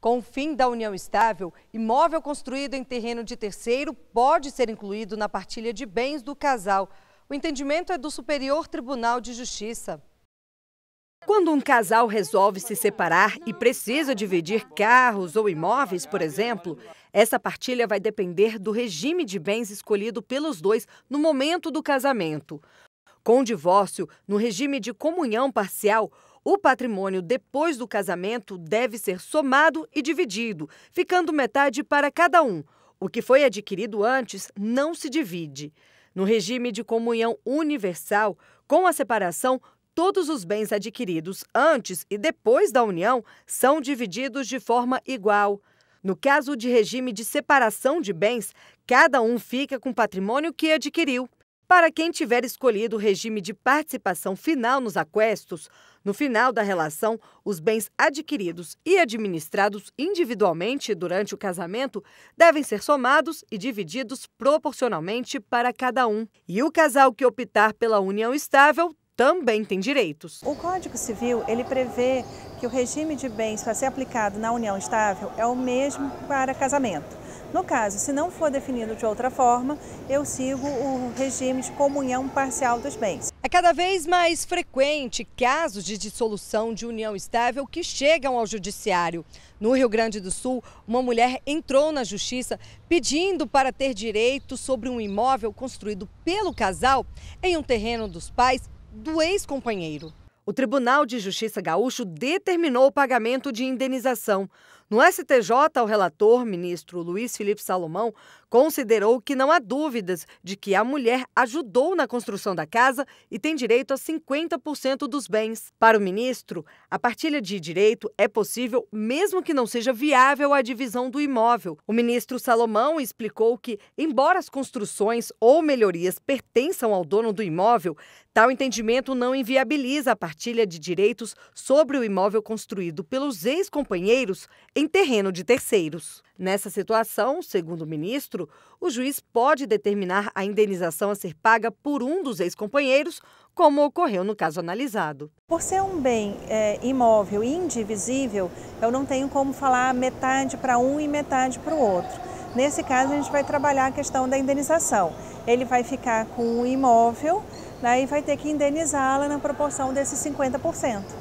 Com o fim da união estável, imóvel construído em terreno de terceiro pode ser incluído na partilha de bens do casal. O entendimento é do Superior Tribunal de Justiça. Quando um casal resolve se separar e precisa dividir carros ou imóveis, por exemplo, essa partilha vai depender do regime de bens escolhido pelos dois no momento do casamento. Com o divórcio, no regime de comunhão parcial, o patrimônio depois do casamento deve ser somado e dividido, ficando metade para cada um. O que foi adquirido antes não se divide. No regime de comunhão universal, com a separação, todos os bens adquiridos antes e depois da união são divididos de forma igual. No caso de regime de separação de bens, cada um fica com o patrimônio que adquiriu. Para quem tiver escolhido o regime de participação final nos aquestos, no final da relação, os bens adquiridos e administrados individualmente durante o casamento devem ser somados e divididos proporcionalmente para cada um. E o casal que optar pela união estável também tem direitos. O Código Civil, ele prevê que o regime de bens a ser aplicado na união estável é o mesmo para casamento. No caso, se não for definido de outra forma, eu sigo o regime de comunhão parcial dos bens. É cada vez mais frequente casos de dissolução de união estável que chegam ao judiciário. No Rio Grande do Sul, uma mulher entrou na justiça pedindo para ter direito sobre um imóvel construído pelo casal em um terreno dos pais do ex-companheiro. O Tribunal de Justiça Gaúcho determinou o pagamento de indenização. No STJ, o relator, ministro Luiz Felipe Salomão, considerou que não há dúvidas de que a mulher ajudou na construção da casa e tem direito a 50% dos bens. Para o ministro, a partilha de direito é possível mesmo que não seja viável a divisão do imóvel. O ministro Salomão explicou que, embora as construções ou melhorias pertençam ao dono do imóvel, tal entendimento não inviabiliza a partilha de direitos sobre o imóvel construído pelos ex-companheiros em terreno de terceiros. Nessa situação, segundo o ministro, o juiz pode determinar a indenização a ser paga por um dos ex-companheiros, como ocorreu no caso analisado. Por ser um bem é, imóvel indivisível, eu não tenho como falar metade para um e metade para o outro. Nesse caso, a gente vai trabalhar a questão da indenização. Ele vai ficar com o imóvel né, e vai ter que indenizá-la na proporção desses 50%.